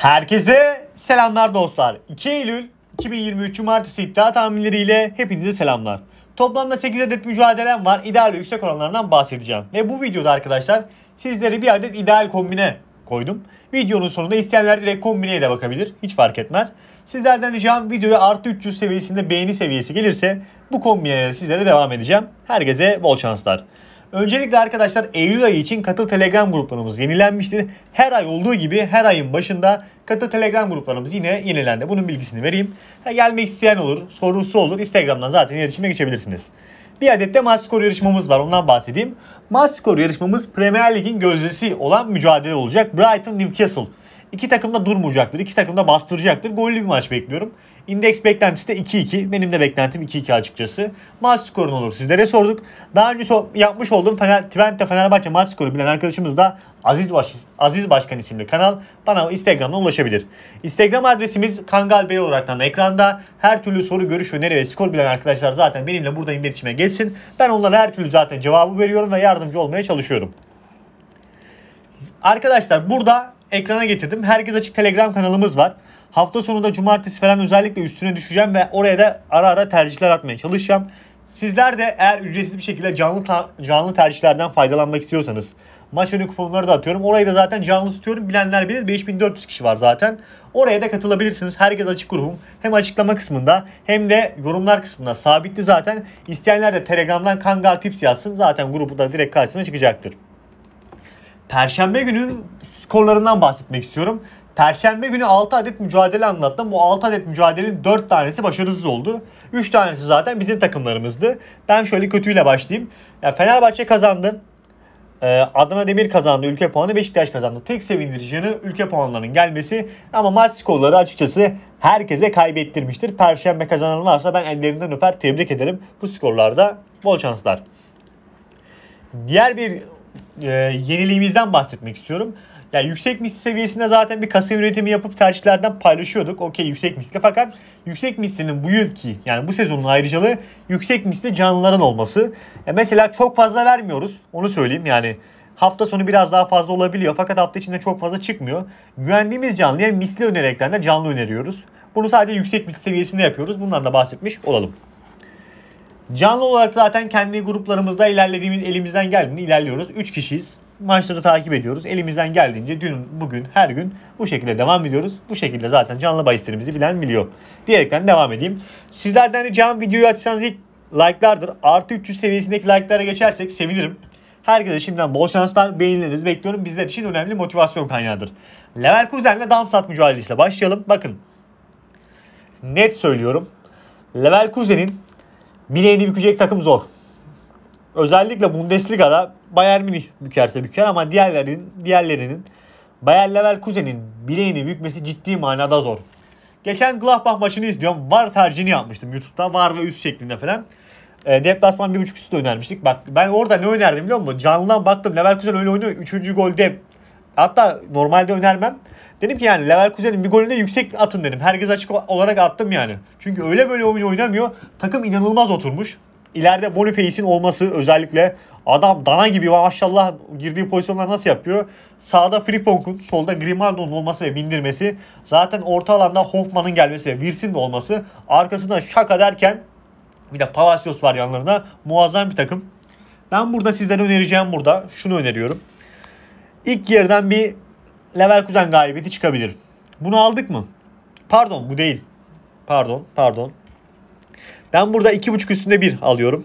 Herkese selamlar dostlar. 2 Eylül 2023 Cumartesi iddia tahminleriyle hepinize selamlar. Toplamda 8 adet mücadelem var. İdeal ve yüksek oranlarından bahsedeceğim. Ve bu videoda arkadaşlar sizlere bir adet ideal kombine koydum. Videonun sonunda isteyenler direkt kombineye de bakabilir. Hiç fark etmez. Sizlerden ricam videoya artı 300 seviyesinde beğeni seviyesi gelirse bu kombinelere sizlere devam edeceğim. Herkese bol şanslar. Öncelikle arkadaşlar Eylül ayı için katıl Telegram gruplarımız yenilenmişti. Her ay olduğu gibi her ayın başında katıl Telegram gruplarımız yine yenilendi. Bunun bilgisini vereyim. Ha, gelmek isteyen olur, sorusu olur. Instagram'dan zaten iletişime geçebilirsiniz. Bir adet de maç yarışmamız var ondan bahsedeyim. Maç skoru yarışmamız Premier Lig'in gözdesi olan mücadele olacak. Brighton Newcastle İki takım da durmayacaktır. İki takım da bastıracaktır. Gollü bir maç bekliyorum. İndeks beklentisi de 2-2. Benim de beklentim 2-2 açıkçası. Maç skoru ne olur? Sizlere sorduk. Daha önce so- yapmış olduğum Fener, Twente Fenerbahçe maç skoru bilen arkadaşımız da Aziz, Baş Aziz Başkan isimli kanal bana Instagram'dan ulaşabilir. Instagram adresimiz Kangal Bey olarak da ekranda. Her türlü soru, görüş, öneri ve skor bilen arkadaşlar zaten benimle burada iletişime geçsin. Ben onlara her türlü zaten cevabı veriyorum ve yardımcı olmaya çalışıyorum. Arkadaşlar burada ekrana getirdim. Herkes Açık Telegram kanalımız var. Hafta sonunda cumartesi falan özellikle üstüne düşeceğim ve oraya da ara ara tercihler atmaya çalışacağım. Sizler de eğer ücretsiz bir şekilde canlı canlı tercihlerden faydalanmak istiyorsanız maç önü kuponları da atıyorum. Orayı da zaten canlı tutuyorum. Bilenler bilir 5400 kişi var zaten. Oraya da katılabilirsiniz. Herkes açık grubum. Hem açıklama kısmında hem de yorumlar kısmında sabitli zaten. İsteyenler de Telegram'dan Kangal Tips yazsın. Zaten grubu da direkt karşısına çıkacaktır. Perşembe günün skorlarından bahsetmek istiyorum. Perşembe günü 6 adet mücadele anlattım. Bu 6 adet mücadelenin 4 tanesi başarısız oldu. 3 tanesi zaten bizim takımlarımızdı. Ben şöyle kötüyle başlayayım. Yani Fenerbahçe kazandı. Ee, Adana Demir kazandı ülke puanı Beşiktaş kazandı. Tek sevindirici yanı ülke puanlarının gelmesi ama maç skorları açıkçası herkese kaybettirmiştir. Perşembe kazanan varsa ben ellerinden öper tebrik ederim. Bu skorlarda bol şanslar. Diğer bir e, yeniliğimizden bahsetmek istiyorum. Yani yüksek misli seviyesinde zaten bir kasa üretimi yapıp tercihlerden paylaşıyorduk. Okey yüksek misli fakat yüksek mislinin bu yılki yani bu sezonun ayrıcalığı yüksek misli canlıların olması. E mesela çok fazla vermiyoruz onu söyleyeyim yani hafta sonu biraz daha fazla olabiliyor fakat hafta içinde çok fazla çıkmıyor. Güvendiğimiz canlıya misli önerekten de canlı öneriyoruz. Bunu sadece yüksek misli seviyesinde yapıyoruz. Bundan da bahsetmiş olalım. Canlı olarak zaten kendi gruplarımızda ilerlediğimiz elimizden geldiğinde ilerliyoruz. 3 kişiyiz. Maçları takip ediyoruz. Elimizden geldiğince dün, bugün, her gün bu şekilde devam ediyoruz. Bu şekilde zaten canlı bahislerimizi bilen biliyor. Diyerekten devam edeyim. Sizlerden ricam videoyu açsanız ilk like'lardır. Artı 300 seviyesindeki like'lara geçersek sevinirim. Herkese şimdiden bol şanslar, beğenilerinizi bekliyorum. Bizler için önemli motivasyon kaynağıdır. Leverkusen'le Darmstadt mücadelesiyle başlayalım. Bakın net söylüyorum. Level kuzenin bileğini bükecek takım zor. Özellikle Bundesliga'da Bayern Münih bükerse büker ama diğerlerinin diğerlerinin Bayer Leverkusen'in bileğini bükmesi ciddi manada zor. Geçen Gladbach maçını izliyorum. VAR tercihini yapmıştım YouTube'da. VAR ve üst şeklinde falan. E, deplasman 1.5 üstü önermiştik. Bak ben orada ne önerdim biliyor musun? Canlıdan baktım. Leverkusen öyle oynuyor. 3. golde Hatta normalde önermem. Dedim ki yani Leverkusen'in bir golünde yüksek atın dedim. Herkes açık olarak attım yani. Çünkü öyle böyle oyun oynamıyor. Takım inanılmaz oturmuş. İleride Boniface'in olması özellikle adam dana gibi maşallah girdiği pozisyonlar nasıl yapıyor? Sağda Frimpong'un, solda Grimaldo'nun olması ve bindirmesi. Zaten orta alanda Hoffman'ın gelmesi ve Wirtz'in olması. Arkasında şaka derken bir de Palacios var yanlarında. Muazzam bir takım. Ben burada sizlere önereceğim burada. Şunu öneriyorum ilk yerden bir level Leverkusen galibiyeti çıkabilir. Bunu aldık mı? Pardon bu değil. Pardon pardon. Ben burada 2.5 üstünde 1 alıyorum.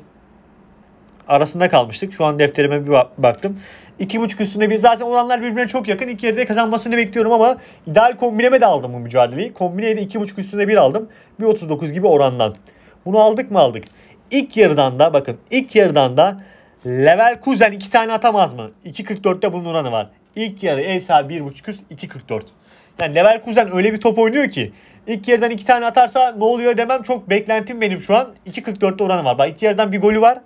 Arasında kalmıştık. Şu an defterime bir baktım. 2.5 üstünde 1. Zaten oranlar birbirine çok yakın. İlk yerde kazanmasını bekliyorum ama ideal kombineme de aldım bu mücadeleyi. Kombineye de 2.5 üstünde 1 aldım. 1.39 gibi orandan. Bunu aldık mı aldık. İlk yarıdan da bakın ilk yarıdan da Level kuzen 2 tane atamaz mı? 2.44'te bunun oranı var. İlk yarı ev sahibi 1.5 üst 2.44. Yani kuzen öyle bir top oynuyor ki ilk yarıdan 2 tane atarsa ne oluyor demem çok beklentim benim şu an. 2.44'te oranı var. Bak ilk yarıdan bir golü var.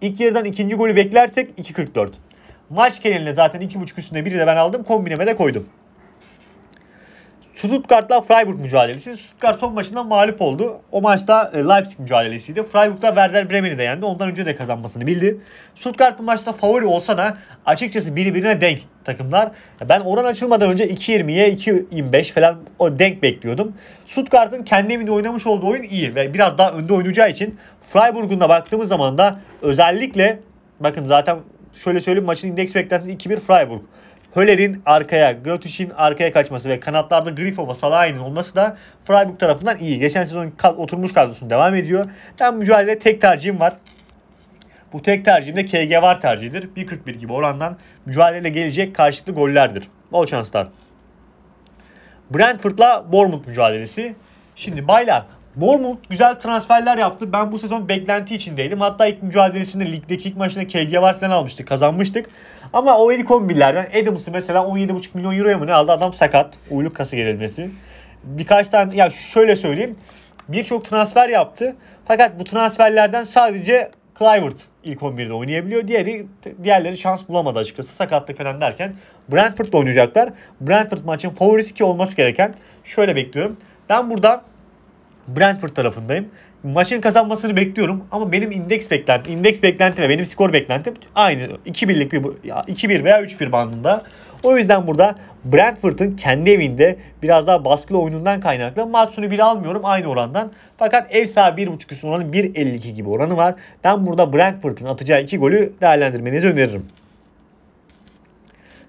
İlk yarıdan ikinci golü beklersek 2.44. Maç geneline zaten 2.5 üstünde biri de ben aldım kombineme de koydum. Stuttgart'la Freiburg mücadelesi. Stuttgart son maçında mağlup oldu. O maçta e, Leipzig mücadelesiydi. Freiburg'da Werder Bremen'i de yendi. Ondan önce de kazanmasını bildi. Stuttgart bu maçta favori olsa da açıkçası birbirine denk takımlar. Ben oran açılmadan önce 2.20'ye 2.25 falan o denk bekliyordum. Stuttgart'ın kendi evinde oynamış olduğu oyun iyi ve biraz daha önde oynayacağı için Freiburg'un da baktığımız zaman da özellikle bakın zaten şöyle söyleyeyim maçın indeks beklentisi 2-1 Freiburg. Höller'in arkaya, Grotüsch'in arkaya kaçması ve kanatlarda Grifo Salah'ın olması da Freiburg tarafından iyi. Geçen sezon oturmuş kadrosu devam ediyor. Ben mücadelede tek tercihim var. Bu tek tercihim de KG var tercihidir. 1.41 gibi orandan mücadelede gelecek karşılıklı gollerdir. Bol şanslar. Brentford'la Bournemouth mücadelesi. Şimdi baylar Bournemouth güzel transferler yaptı. Ben bu sezon beklenti içindeydim. Hatta ilk mücadelesinde ligdeki ilk maçında KG var falan almıştık. Kazanmıştık. Ama o ilk 11'lerden Adams'ı mesela 17,5 milyon euroya mı ne aldı? Adam sakat. Uyluk kası gerilmesi. Birkaç tane ya şöyle söyleyeyim. Birçok transfer yaptı. Fakat bu transferlerden sadece Clivert ilk 11'de oynayabiliyor. Diğeri diğerleri şans bulamadı açıkçası. Sakatlık falan derken Brentford'da oynayacaklar. Brentford maçın favorisi ki olması gereken şöyle bekliyorum. Ben burada Brentford tarafındayım maçın kazanmasını bekliyorum ama benim indeks beklentim, indeks beklenti ve benim skor beklentim aynı. 2-1'lik bir 2-1 veya 3-1 bandında. O yüzden burada Brentford'ın kendi evinde biraz daha baskılı oyunundan kaynaklı Matson'u bir almıyorum aynı orandan. Fakat ev sahibi 1.5 üstün oranı 1.52 gibi oranı var. Ben burada Brentford'ın atacağı 2 golü değerlendirmenizi öneririm.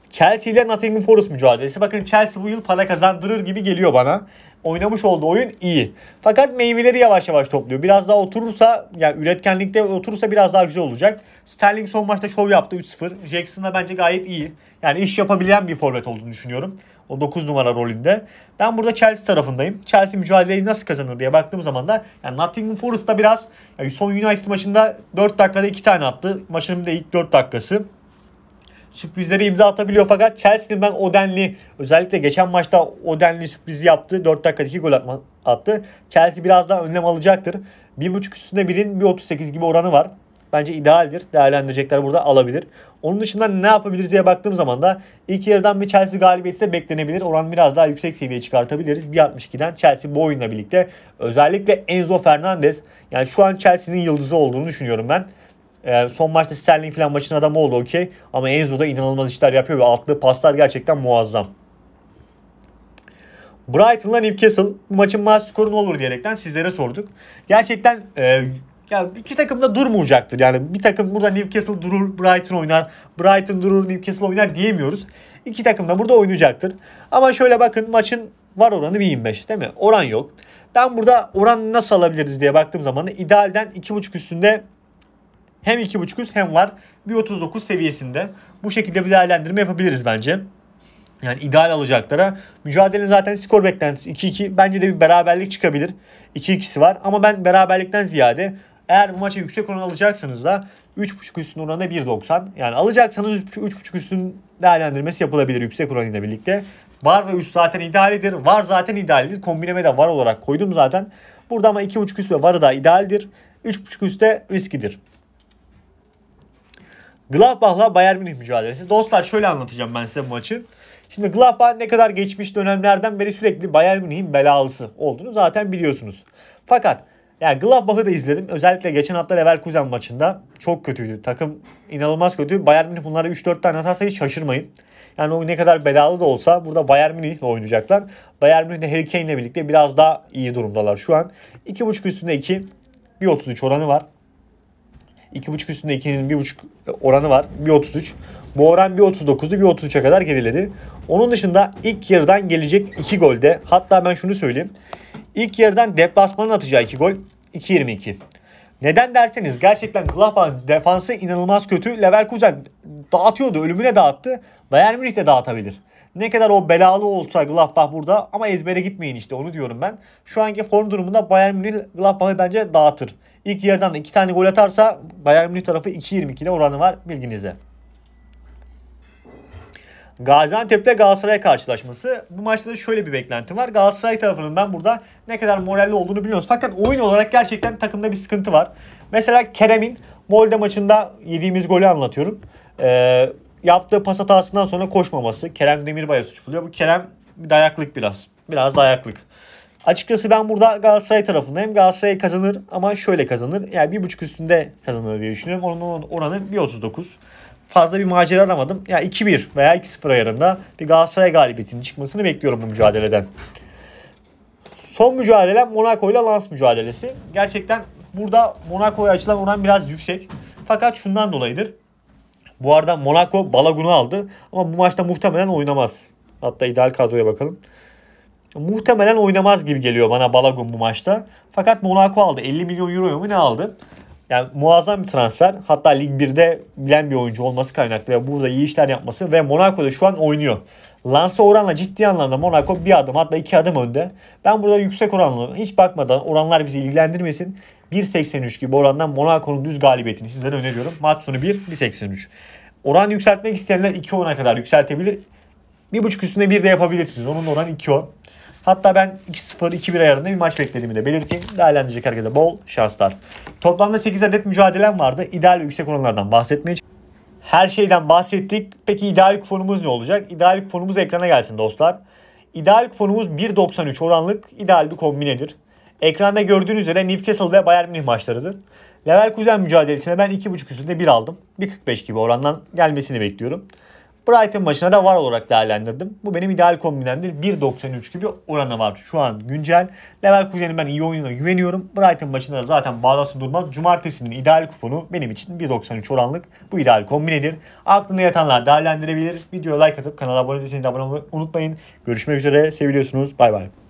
Chelsea ile Nottingham Forest mücadelesi. Bakın Chelsea bu yıl para kazandırır gibi geliyor bana. Oynamış olduğu oyun iyi. Fakat meyveleri yavaş yavaş topluyor. Biraz daha oturursa yani üretkenlikte oturursa biraz daha güzel olacak. Sterling son maçta şov yaptı 3-0. Jackson bence gayet iyi. Yani iş yapabilen bir forvet olduğunu düşünüyorum. O 9 numara rolünde. Ben burada Chelsea tarafındayım. Chelsea mücadeleyi nasıl kazanır diye baktığım zaman da yani Nottingham Forest'ta biraz yani son United maçında 4 dakikada 2 tane attı. Maçın bir de ilk 4 dakikası sürprizlere imza atabiliyor fakat Chelsea'nin ben Odenli özellikle geçen maçta Odenli sürprizi yaptı. 4 dakikada 2 gol atma, attı. Chelsea biraz daha önlem alacaktır. 1.5 üstünde 1'in 1.38 gibi oranı var. Bence idealdir. Değerlendirecekler burada alabilir. Onun dışında ne yapabiliriz diye baktığım zaman da ilk yarıdan bir Chelsea galibiyeti de beklenebilir. Oran biraz daha yüksek seviyeye çıkartabiliriz. 1.62'den Chelsea bu oyunla birlikte özellikle Enzo Fernandez yani şu an Chelsea'nin yıldızı olduğunu düşünüyorum ben. E, son maçta Sterling falan maçın adamı oldu okey. Ama enzoda inanılmaz işler yapıyor ve attığı paslar gerçekten muazzam. Brighton'la Newcastle bu maçın maç skoru ne olur diyerekten sizlere sorduk. Gerçekten e, ya iki takım da durmayacaktır. Yani bir takım burada Newcastle durur, Brighton oynar. Brighton durur, Newcastle oynar diyemiyoruz. İki takım da burada oynayacaktır. Ama şöyle bakın maçın var oranı 1.25 değil mi? Oran yok. Ben burada oran nasıl alabiliriz diye baktığım zaman idealden 2.5 üstünde hem 2.5 üst hem var. 1.39 seviyesinde. Bu şekilde bir değerlendirme yapabiliriz bence. Yani ideal alacaklara. mücadele zaten skor beklentisi 2-2. Bence de bir beraberlik çıkabilir. 2-2'si var. Ama ben beraberlikten ziyade eğer bu maça yüksek oran alacaksanız da 3.5 üstün oranı 1.90. Yani alacaksanız 3.5 üstün değerlendirmesi yapılabilir yüksek oranıyla birlikte. Var ve üst zaten idealidir. Var zaten idealdir. Kombineme de var olarak koydum zaten. Burada ama 2.5 üst ve varı da idealdir. 3.5 üstte riskidir. Gladbach'la Bayern Münih mücadelesi. Dostlar şöyle anlatacağım ben size bu maçı. Şimdi Gladbach ne kadar geçmiş dönemlerden beri sürekli Bayern Münih'in belalısı olduğunu zaten biliyorsunuz. Fakat yani Gladbach'ı da izledim. Özellikle geçen hafta Leverkusen maçında çok kötüydü. Takım inanılmaz kötü. Bayern Münih bunlara 3-4 tane atarsa hiç şaşırmayın. Yani o ne kadar belalı da olsa burada Bayern Münih'le oynayacaklar. Bayern Münih de Harry ile birlikte biraz daha iyi durumdalar şu an. 2.5 üstünde 2, 1.33 oranı var. 2.5 üstünde 2'nin 1.5 oranı var. 1.33. Bu oran 1.39'du 1.33'e kadar geriledi. Onun dışında ilk yarıdan gelecek 2 golde hatta ben şunu söyleyeyim. İlk yarıdan deplasmanın atacağı 2 gol 2.22. Neden derseniz gerçekten Gladbach'ın defansı inanılmaz kötü. Leverkusen dağıtıyordu, ölümüne dağıttı. Bayern Münih de dağıtabilir. Ne kadar o belalı olsa Gladbach burada ama ezbere gitmeyin işte onu diyorum ben. Şu anki form durumunda Bayern Münih Gladbach'ı bence dağıtır. İlk yarıdan da 2 tane gol atarsa Bayern Münih tarafı 2.22'de oranı var bilginizde. Gaziantep'te Galatasaray karşılaşması. Bu maçta da şöyle bir beklenti var. Galatasaray tarafının ben burada ne kadar moralli olduğunu biliyoruz. Fakat oyun olarak gerçekten takımda bir sıkıntı var. Mesela Kerem'in Molde maçında yediğimiz golü anlatıyorum. Ee, yaptığı pas hatasından sonra koşmaması. Kerem Demirbay'a suçluyor. Bu Kerem dayaklık biraz. Biraz dayaklık. Açıkçası ben burada Galatasaray tarafındayım. Galatasaray kazanır ama şöyle kazanır. Yani bir buçuk üstünde kazanır diye düşünüyorum. Onun oranı 1.39. Fazla bir macera aramadım. Ya yani 2-1 veya 2-0 ayarında bir Galatasaray galibiyetinin çıkmasını bekliyorum bu mücadeleden. Son mücadele Monaco ile Lens mücadelesi. Gerçekten burada Monaco'ya açılan oran biraz yüksek. Fakat şundan dolayıdır. Bu arada Monaco Balagun'u aldı ama bu maçta muhtemelen oynamaz. Hatta ideal kadroya bakalım. Muhtemelen oynamaz gibi geliyor bana Balagun bu maçta. Fakat Monaco aldı. 50 milyon euroyu mu ne aldı? Yani muazzam bir transfer. Hatta Lig 1'de bilen bir oyuncu olması kaynaklı ve burada iyi işler yapması ve Monaco'da şu an oynuyor. Lansa oranla ciddi anlamda Monaco bir adım hatta iki adım önde. Ben burada yüksek oranlı hiç bakmadan oranlar bizi ilgilendirmesin. 1.83 gibi orandan Monaco'nun düz galibiyetini sizlere öneriyorum. Maç sonu 1, 1.83. Oran yükseltmek isteyenler 2 kadar yükseltebilir. 1.5 üstüne 1 de yapabilirsiniz. Onun oranı 2 Hatta ben 2-0-2-1 ayarında bir maç beklediğimi de belirteyim. Değerlendirecek herkese bol şanslar. Toplamda 8 adet mücadelem vardı. İdeal ve yüksek oranlardan bahsetmeye her şeyden bahsettik. Peki ideal kuponumuz ne olacak? İdeal kuponumuz ekrana gelsin dostlar. İdeal kuponumuz 1.93 oranlık ideal bir kombinedir. Ekranda gördüğünüz üzere Newcastle ve Bayern Münih maçlarıdır. Level kuzen mücadelesine ben 2.5 üstünde 1 aldım. 1.45 gibi orandan gelmesini bekliyorum. Brighton maçına da var olarak değerlendirdim. Bu benim ideal kombinemdir. 1.93 gibi oranı var şu an güncel. Level Leverkusen'in ben iyi oyununa güveniyorum. Brighton maçında da zaten bağlası durmaz. Cumartesinin ideal kuponu benim için 1.93 oranlık bu ideal kombinedir. Aklına yatanlar değerlendirebilir. Videoya like atıp kanala abone değilseniz abone olmayı unutmayın. Görüşmek üzere. Seviliyorsunuz. Bay bay.